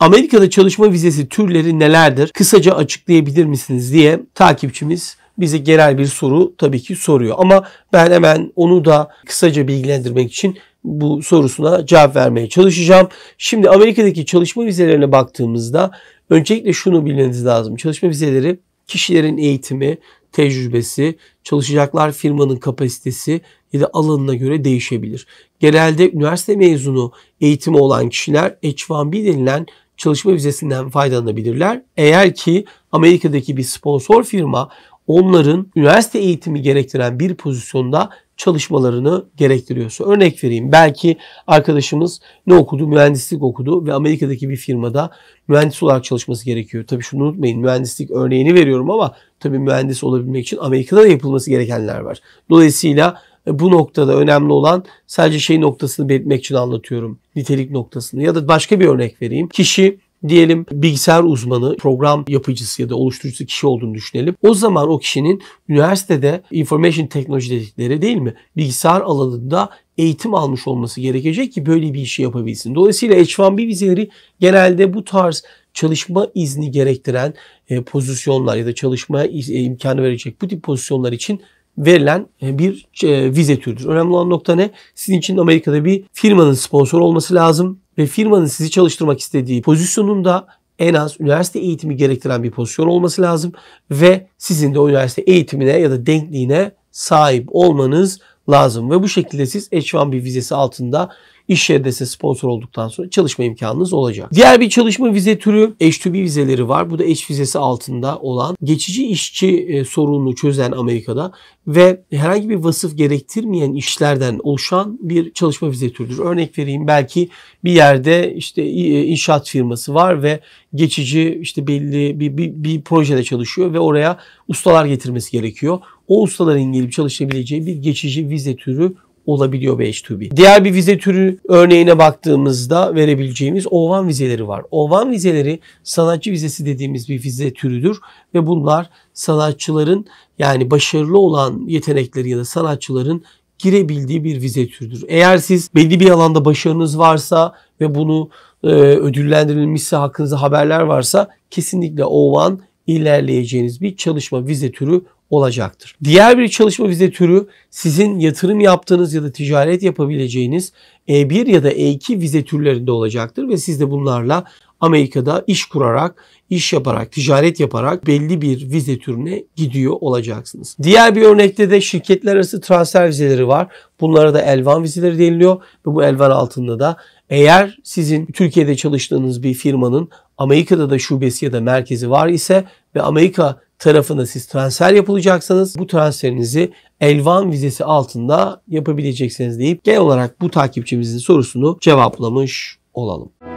Amerika'da çalışma vizesi türleri nelerdir? Kısaca açıklayabilir misiniz diye takipçimiz bize genel bir soru tabii ki soruyor. Ama ben hemen onu da kısaca bilgilendirmek için bu sorusuna cevap vermeye çalışacağım. Şimdi Amerika'daki çalışma vizelerine baktığımızda öncelikle şunu bilmeniz lazım. Çalışma vizeleri kişilerin eğitimi, tecrübesi, çalışacaklar firmanın kapasitesi ya da alanına göre değişebilir. Genelde üniversite mezunu eğitimi olan kişiler H1B denilen çalışma vizesinden faydalanabilirler. Eğer ki Amerika'daki bir sponsor firma onların üniversite eğitimi gerektiren bir pozisyonda çalışmalarını gerektiriyorsa. Örnek vereyim. Belki arkadaşımız ne okudu? Mühendislik okudu ve Amerika'daki bir firmada mühendis olarak çalışması gerekiyor. Tabii şunu unutmayın. Mühendislik örneğini veriyorum ama tabii mühendis olabilmek için Amerika'da da yapılması gerekenler var. Dolayısıyla e, bu noktada önemli olan sadece şey noktasını belirtmek için anlatıyorum. Nitelik noktasını ya da başka bir örnek vereyim. Kişi diyelim bilgisayar uzmanı, program yapıcısı ya da oluşturucu kişi olduğunu düşünelim. O zaman o kişinin üniversitede information technology dedikleri değil mi? Bilgisayar alanında eğitim almış olması gerekecek ki böyle bir işi yapabilsin. Dolayısıyla H1B vizeleri genelde bu tarz çalışma izni gerektiren e, pozisyonlar ya da çalışmaya e, imkanı verecek bu tip pozisyonlar için verilen e, bir e, vize türüdür. Önemli olan nokta ne? Sizin için Amerika'da bir firmanın sponsor olması lazım ve firmanın sizi çalıştırmak istediği pozisyonunda en az üniversite eğitimi gerektiren bir pozisyon olması lazım ve sizin de o üniversite eğitimine ya da denkliğine sahip olmanız lazım ve bu şekilde siz H1B vizesi altında iş yerinde size sponsor olduktan sonra çalışma imkanınız olacak. Diğer bir çalışma vize türü H2B vizeleri var. Bu da H vizesi altında olan geçici işçi e, sorununu çözen Amerika'da ve herhangi bir vasıf gerektirmeyen işlerden oluşan bir çalışma vize türüdür. Örnek vereyim belki bir yerde işte e, inşaat firması var ve geçici işte belli bir, bir, bir projede çalışıyor ve oraya ustalar getirmesi gerekiyor. O ustaların gelip çalışabileceği bir geçici vize türü olabiliyor bir H2B. Diğer bir vize türü örneğine baktığımızda verebileceğimiz O1 vizeleri var. O1 vizeleri sanatçı vizesi dediğimiz bir vize türüdür ve bunlar sanatçıların yani başarılı olan yetenekleri ya da sanatçıların girebildiği bir vize türüdür. Eğer siz belli bir alanda başarınız varsa ve bunu e, ödüllendirilmişse hakkınızda haberler varsa kesinlikle O1 ilerleyeceğiniz bir çalışma vize türü olacaktır. Diğer bir çalışma vize türü sizin yatırım yaptığınız ya da ticaret yapabileceğiniz E1 ya da E2 vize türlerinde olacaktır ve siz de bunlarla Amerika'da iş kurarak, iş yaparak, ticaret yaparak belli bir vize türüne gidiyor olacaksınız. Diğer bir örnekte de şirketler arası transfer vizeleri var. Bunlara da elvan vizeleri deniliyor ve bu elvan altında da eğer sizin Türkiye'de çalıştığınız bir firmanın Amerika'da da şubesi ya da merkezi var ise ve Amerika tarafına siz transfer yapılacaksanız bu transferinizi Elvan vizesi altında yapabileceksiniz deyip genel olarak bu takipçimizin sorusunu cevaplamış olalım.